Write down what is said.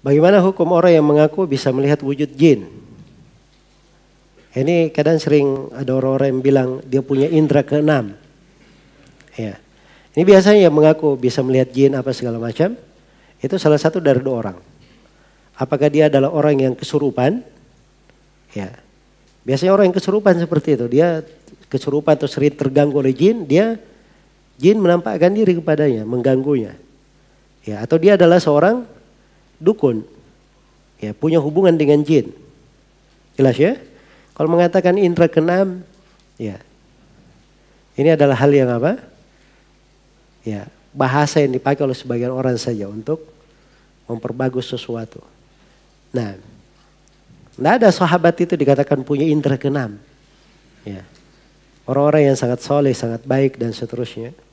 Bagaimana hukum orang yang mengaku bisa melihat wujud jin? Ini kadang sering ada orang-orang yang bilang dia punya indera keenam. Ya. Ini biasanya yang mengaku bisa melihat jin apa segala macam. Itu salah satu dari dua orang. Apakah dia adalah orang yang kesurupan? Ya. Biasanya orang yang kesurupan seperti itu. Dia kesurupan atau sering terganggu oleh jin. Dia jin menampakkan diri kepadanya, mengganggunya. Ya, atau dia adalah seorang dukun. Ya, punya hubungan dengan jin. Jelas ya? Kalau mengatakan indra keenam, ya. Ini adalah hal yang apa? Ya, bahasa yang dipakai oleh sebagian orang saja untuk memperbagus sesuatu. Nah, tidak ada sahabat itu dikatakan punya intrakanam keenam. Ya. Orang-orang yang sangat soleh, sangat baik dan seterusnya.